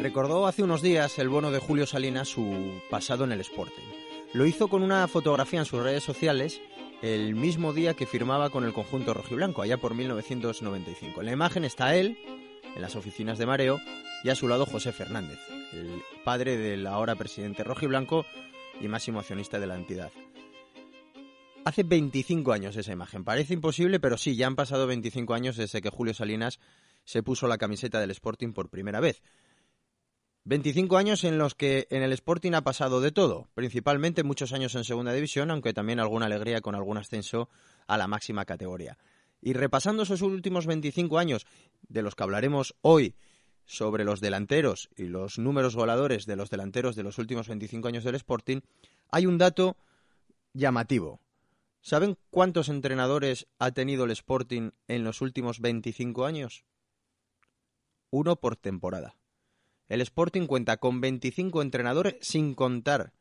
Recordó hace unos días el bono de Julio Salinas su pasado en el Sporting. Lo hizo con una fotografía en sus redes sociales el mismo día que firmaba con el conjunto rojiblanco, allá por 1995. En la imagen está él, en las oficinas de Mareo, y a su lado José Fernández, el padre del ahora presidente rojiblanco, y máximo accionista de la entidad. Hace 25 años esa imagen. Parece imposible, pero sí, ya han pasado 25 años desde que Julio Salinas se puso la camiseta del Sporting por primera vez. 25 años en los que en el Sporting ha pasado de todo, principalmente muchos años en Segunda División, aunque también alguna alegría con algún ascenso a la máxima categoría. Y repasando esos últimos 25 años, de los que hablaremos hoy sobre los delanteros y los números voladores de los delanteros de los últimos 25 años del Sporting, hay un dato llamativo. ¿Saben cuántos entrenadores ha tenido el Sporting en los últimos 25 años? Uno por temporada. El Sporting cuenta con 25 entrenadores sin contar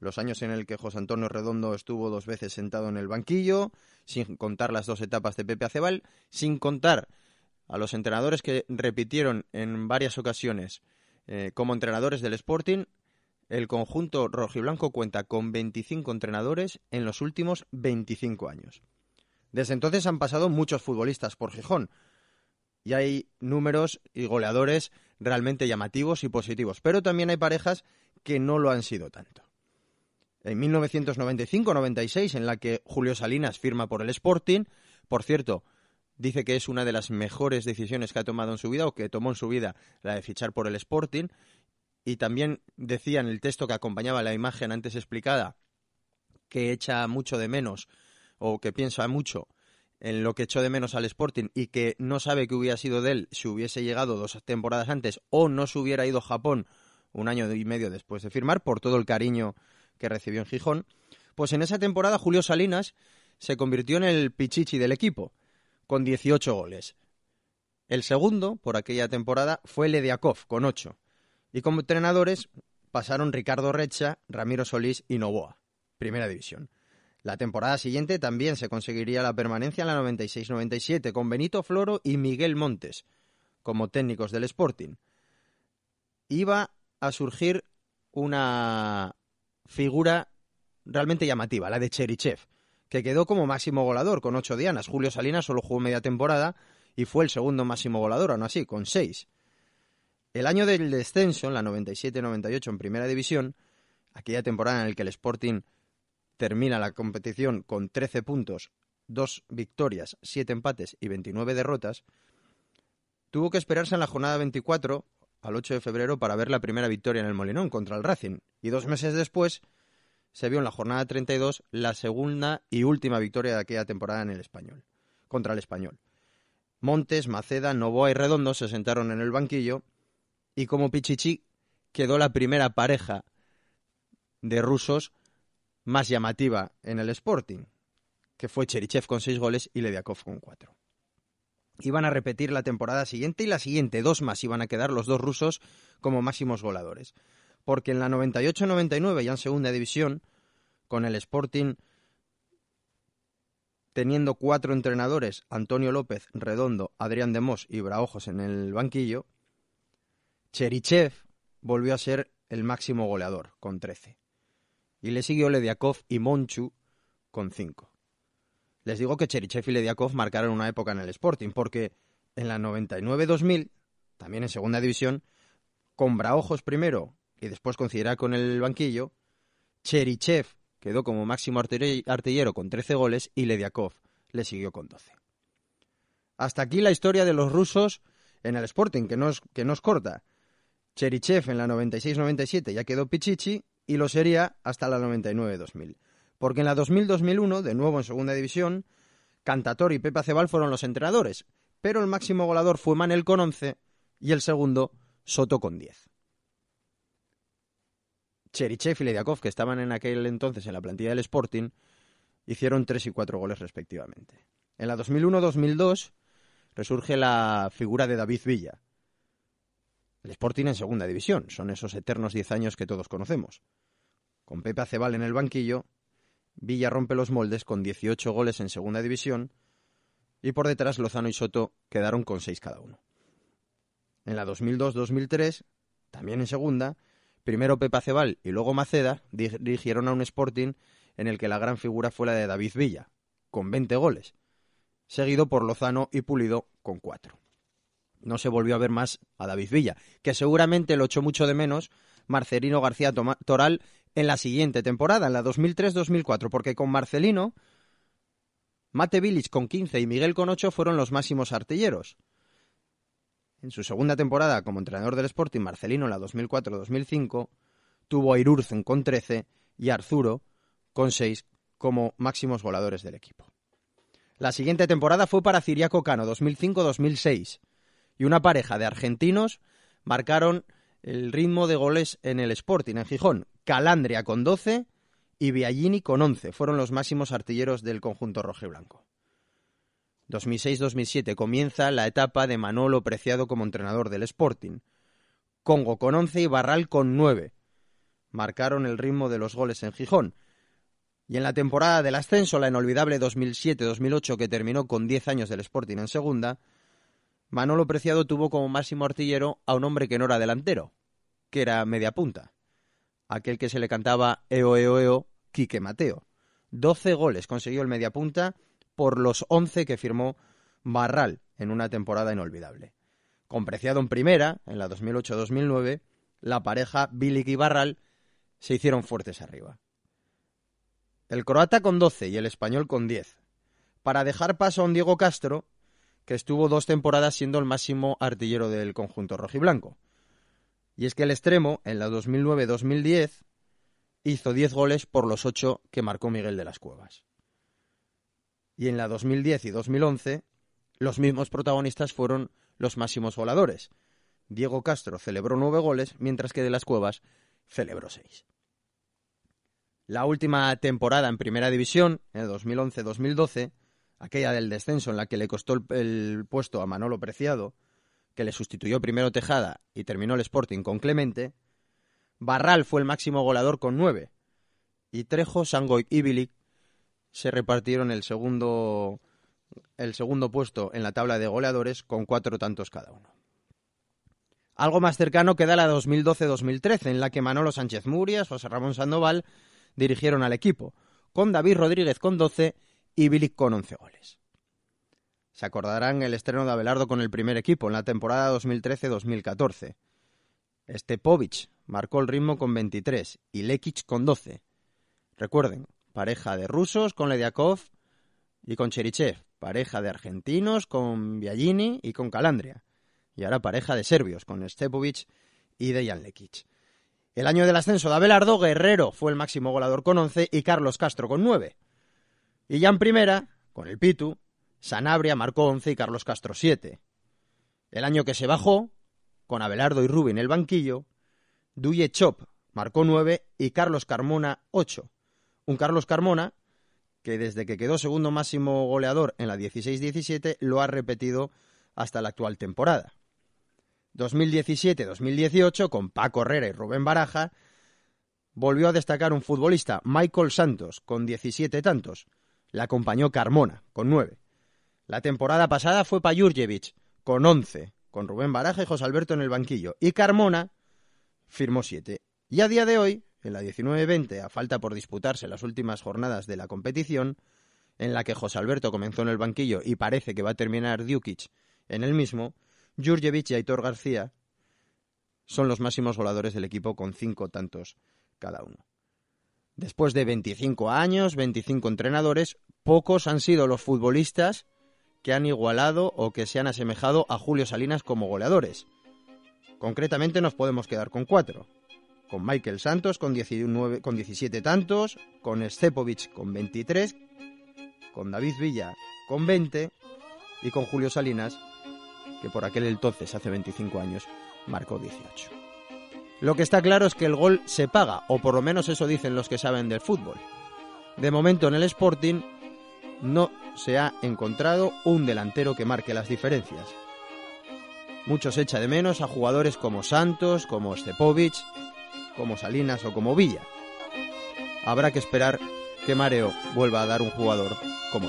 los años en el que José Antonio Redondo estuvo dos veces sentado en el banquillo, sin contar las dos etapas de Pepe Acebal, sin contar a los entrenadores que repitieron en varias ocasiones eh, como entrenadores del Sporting, el conjunto rojiblanco cuenta con 25 entrenadores en los últimos 25 años. Desde entonces han pasado muchos futbolistas por Gijón y hay números y goleadores realmente llamativos y positivos, pero también hay parejas que no lo han sido tanto. En 1995-96, en la que Julio Salinas firma por el Sporting, por cierto, dice que es una de las mejores decisiones que ha tomado en su vida o que tomó en su vida, la de fichar por el Sporting. Y también decía en el texto que acompañaba la imagen antes explicada que echa mucho de menos o que piensa mucho en lo que echó de menos al Sporting y que no sabe qué hubiera sido de él si hubiese llegado dos temporadas antes o no se hubiera ido a Japón un año y medio después de firmar por todo el cariño que recibió en Gijón, pues en esa temporada Julio Salinas se convirtió en el pichichi del equipo con 18 goles. El segundo, por aquella temporada, fue Lediakov, con 8. Y como entrenadores pasaron Ricardo Recha, Ramiro Solís y Novoa, Primera División. La temporada siguiente también se conseguiría la permanencia en la 96-97 con Benito Floro y Miguel Montes como técnicos del Sporting. Iba a surgir una figura realmente llamativa, la de Cherichev, que quedó como máximo goleador con ocho dianas. Julio Salinas solo jugó media temporada y fue el segundo máximo goleador, aún así, con seis. El año del descenso, en la 97-98 en primera división, aquella temporada en la que el Sporting termina la competición con 13 puntos, dos victorias, siete empates y 29 derrotas, tuvo que esperarse en la jornada 24 al 8 de febrero para ver la primera victoria en el Molinón contra el Racing y dos meses después se vio en la jornada 32 la segunda y última victoria de aquella temporada en el español, contra el español. Montes, Maceda, Novoa y Redondo se sentaron en el banquillo y como Pichichi quedó la primera pareja de rusos más llamativa en el Sporting, que fue Cherichev con seis goles y Lediakov con cuatro. Iban a repetir la temporada siguiente y la siguiente, dos más iban a quedar los dos rusos como máximos goleadores porque en la 98-99, ya en segunda división, con el Sporting teniendo cuatro entrenadores, Antonio López, Redondo, Adrián de Mos y Braojos en el banquillo, Cherichev volvió a ser el máximo goleador, con 13. Y le siguió Lediakov y Monchu, con 5. Les digo que Cherichev y Lediakov marcaron una época en el Sporting, porque en la 99-2000, también en segunda división, con Braojos primero y después coincidirá con el banquillo, Cherichev quedó como máximo artillero con 13 goles y Lediakov le siguió con 12. Hasta aquí la historia de los rusos en el Sporting, que nos que nos corta. Cherichev en la 96-97 ya quedó Pichichi y lo sería hasta la 99-2000. Porque en la 2000-2001, de nuevo en segunda división, Cantator y Pepe Acebal fueron los entrenadores, pero el máximo goleador fue Manel con 11 y el segundo Soto con 10. Cherichev y Lediakov, que estaban en aquel entonces en la plantilla del Sporting, hicieron 3 y 4 goles respectivamente. En la 2001-2002 resurge la figura de David Villa. El Sporting en segunda división, son esos eternos 10 años que todos conocemos. Con Pepe Aceval en el banquillo, Villa rompe los moldes con 18 goles en segunda división y por detrás Lozano y Soto quedaron con 6 cada uno. En la 2002-2003, también en segunda, Primero Pepa Cebal y luego Maceda dirigieron a un Sporting en el que la gran figura fue la de David Villa, con 20 goles, seguido por Lozano y Pulido con 4. No se volvió a ver más a David Villa, que seguramente lo echó mucho de menos Marcelino García Toral en la siguiente temporada, en la 2003-2004, porque con Marcelino, Mate con 15 y Miguel con 8 fueron los máximos artilleros. En su segunda temporada como entrenador del Sporting Marcelino, la 2004-2005, tuvo a Irurzen con 13 y a Arzuro con 6 como máximos voladores del equipo. La siguiente temporada fue para Ciriaco Cano, 2005-2006, y una pareja de argentinos marcaron el ritmo de goles en el Sporting, en Gijón. Calandria con 12 y Biagini con 11 fueron los máximos artilleros del conjunto rojiblanco. 2006-2007 comienza la etapa de Manolo Preciado como entrenador del Sporting. Congo con 11 y Barral con 9. Marcaron el ritmo de los goles en Gijón. Y en la temporada del ascenso, la inolvidable 2007-2008 que terminó con 10 años del Sporting en segunda, Manolo Preciado tuvo como máximo artillero a un hombre que no era delantero, que era media punta, aquel que se le cantaba eo eo eo, Quique Mateo. 12 goles consiguió el mediapunta por los 11 que firmó Barral en una temporada inolvidable. Con Preciado en primera, en la 2008-2009, la pareja Bilic y Barral se hicieron fuertes arriba. El croata con 12 y el español con 10, para dejar paso a un Diego Castro, que estuvo dos temporadas siendo el máximo artillero del conjunto rojiblanco. Y es que el extremo, en la 2009-2010, hizo 10 goles por los 8 que marcó Miguel de las Cuevas y en la 2010 y 2011 los mismos protagonistas fueron los máximos voladores. Diego Castro celebró nueve goles, mientras que de las Cuevas celebró seis. La última temporada en Primera División, en el 2011-2012, aquella del descenso en la que le costó el, puesto a Manolo Preciado, que le sustituyó primero Tejada y terminó el Sporting con Clemente, Barral fue el máximo goleador con nueve y Trejo, Sangoy y Bilic se repartieron el segundo, el segundo puesto en la tabla de goleadores con cuatro tantos cada uno. Algo más cercano queda la 2012-2013, en la que Manolo Sánchez Murias, José Ramón Sandoval dirigieron al equipo, con David Rodríguez con 12 y Bilic con 11 goles. Se acordarán el estreno de Abelardo con el primer equipo en la temporada 2013-2014. Estepovich marcó el ritmo con 23 y Lekic con 12. Recuerden, pareja de rusos con Lediakov y con Cherichev, pareja de argentinos con Biagini y con Calandria, y ahora pareja de serbios con Stepovic y de Lekic. El año del ascenso de Abelardo, Guerrero fue el máximo goleador con 11 y Carlos Castro con 9. Y ya en primera, con el Pitu, Sanabria marcó 11 y Carlos Castro 7. El año que se bajó, con Abelardo y Rubin en el banquillo, Duye Chop marcó 9 y Carlos Carmona 8 un Carlos Carmona que desde que quedó segundo máximo goleador en la 16-17 lo ha repetido hasta la actual temporada. 2017-2018, con Paco Herrera y Rubén Baraja, volvió a destacar un futbolista, Michael Santos, con 17 tantos. La acompañó Carmona, con 9. La temporada pasada fue Payurjevic, con 11, con Rubén Baraja y José Alberto en el banquillo. Y Carmona firmó 7. Y a día de hoy, en la 19-20, a falta por disputarse las últimas jornadas de la competición, en la que José Alberto comenzó en el banquillo y parece que va a terminar Djukic en el mismo, Jurjevic y Aitor García son los máximos goleadores del equipo con cinco tantos cada uno. Después de 25 años, 25 entrenadores, pocos han sido los futbolistas que han igualado o que se han asemejado a Julio Salinas como goleadores. Concretamente nos podemos quedar con cuatro con Michael Santos con, 19, con 17 tantos, con Stepovic con 23, con David Villa con 20 y con Julio Salinas, que por aquel entonces, hace 25 años, marcó 18. Lo que está claro es que el gol se paga, o por lo menos eso dicen los que saben del fútbol. De momento en el Sporting no se ha encontrado un delantero que marque las diferencias. Muchos echa de menos a jugadores como Santos, como Stepovic, como Salinas o como Villa. Habrá que esperar que Mareo vuelva a dar un jugador como